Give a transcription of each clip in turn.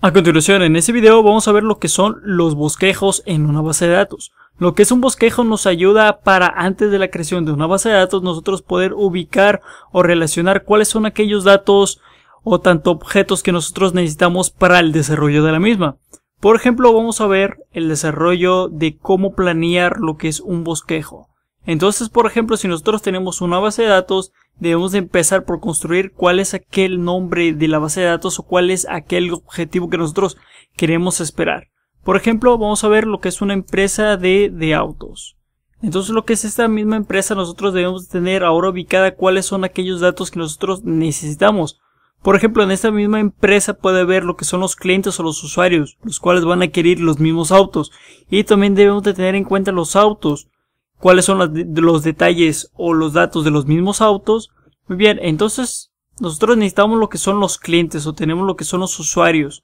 A continuación en este video vamos a ver lo que son los bosquejos en una base de datos. Lo que es un bosquejo nos ayuda para antes de la creación de una base de datos nosotros poder ubicar o relacionar cuáles son aquellos datos o tanto objetos que nosotros necesitamos para el desarrollo de la misma. Por ejemplo vamos a ver el desarrollo de cómo planear lo que es un bosquejo. Entonces por ejemplo si nosotros tenemos una base de datos debemos empezar por construir cuál es aquel nombre de la base de datos o cuál es aquel objetivo que nosotros queremos esperar. Por ejemplo, vamos a ver lo que es una empresa de, de autos. Entonces lo que es esta misma empresa nosotros debemos tener ahora ubicada cuáles son aquellos datos que nosotros necesitamos. Por ejemplo, en esta misma empresa puede ver lo que son los clientes o los usuarios, los cuales van a adquirir los mismos autos. Y también debemos de tener en cuenta los autos, cuáles son los, detalles o los datos de los mismos autos. Muy bien, entonces nosotros necesitamos lo que son los clientes o tenemos lo que son los usuarios.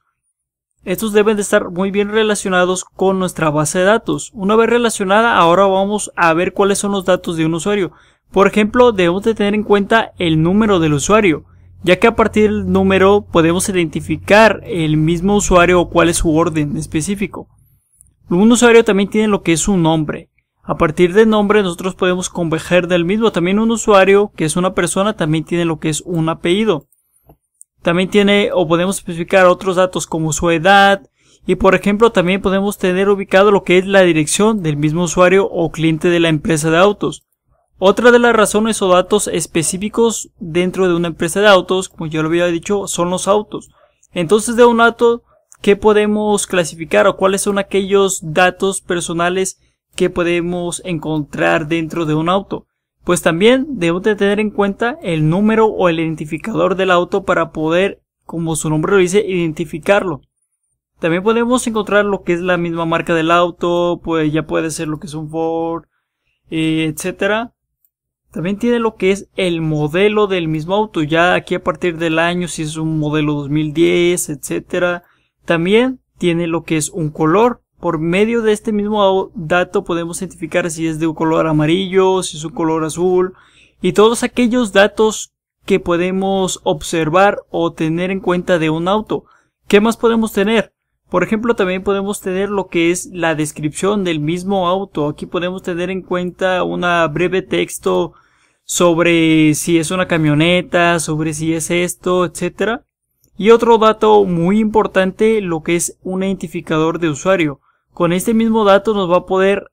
Estos deben de estar muy bien relacionados con nuestra base de datos. Una vez relacionada, ahora vamos a ver cuáles son los datos de un usuario. Por ejemplo, debemos de tener en cuenta el número del usuario, ya que a partir del número podemos identificar el mismo usuario o cuál es su orden específico. Un usuario también tiene lo que es su nombre, a partir de nombre nosotros podemos converger del mismo. También un usuario que es una persona también tiene lo que es un apellido. También tiene o podemos especificar otros datos como su edad y por ejemplo también podemos tener ubicado lo que es la dirección del mismo usuario o cliente de la empresa de autos. Otra de las razones o datos específicos dentro de una empresa de autos, como ya lo había dicho, son los autos. Entonces de un dato, ¿qué podemos clasificar o cuáles son aquellos datos personales que podemos encontrar dentro de un auto. Pues también debemos de tener en cuenta el número o el identificador del auto para poder, como su nombre lo dice, identificarlo. También podemos encontrar lo que es la misma marca del auto, pues ya puede ser lo que es un Ford, eh, etcétera. También tiene lo que es el modelo del mismo auto, ya aquí a partir del año, si es un modelo 2010, etcétera. También tiene lo que es un color, por medio de este mismo dato podemos identificar si es de un color amarillo, si es un color azul y todos aquellos datos que podemos observar o tener en cuenta de un auto. ¿Qué más podemos tener? Por ejemplo, también podemos tener lo que es la descripción del mismo auto. Aquí podemos tener en cuenta una breve texto sobre si es una camioneta, sobre si es esto, etc. Y otro dato muy importante, lo que es un identificador de usuario con este mismo dato nos va a poder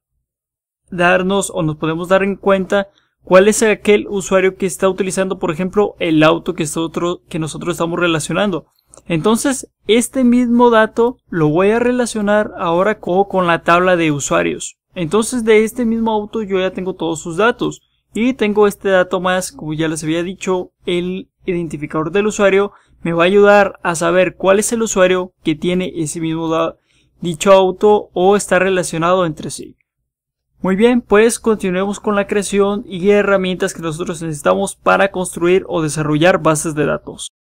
darnos o nos podemos dar en cuenta cuál es aquel usuario que está utilizando, por ejemplo, el auto que, que nosotros estamos relacionando. Entonces, este mismo dato lo voy a relacionar ahora con, la tabla de usuarios. Entonces, de este mismo auto yo ya tengo todos sus datos. Y tengo este dato más, como ya les había dicho, el identificador del usuario me va a ayudar a saber cuál es el usuario que tiene ese mismo dato dicho auto o está relacionado entre sí. Muy bien, pues continuemos con la creación y herramientas que nosotros necesitamos para construir o desarrollar bases de datos.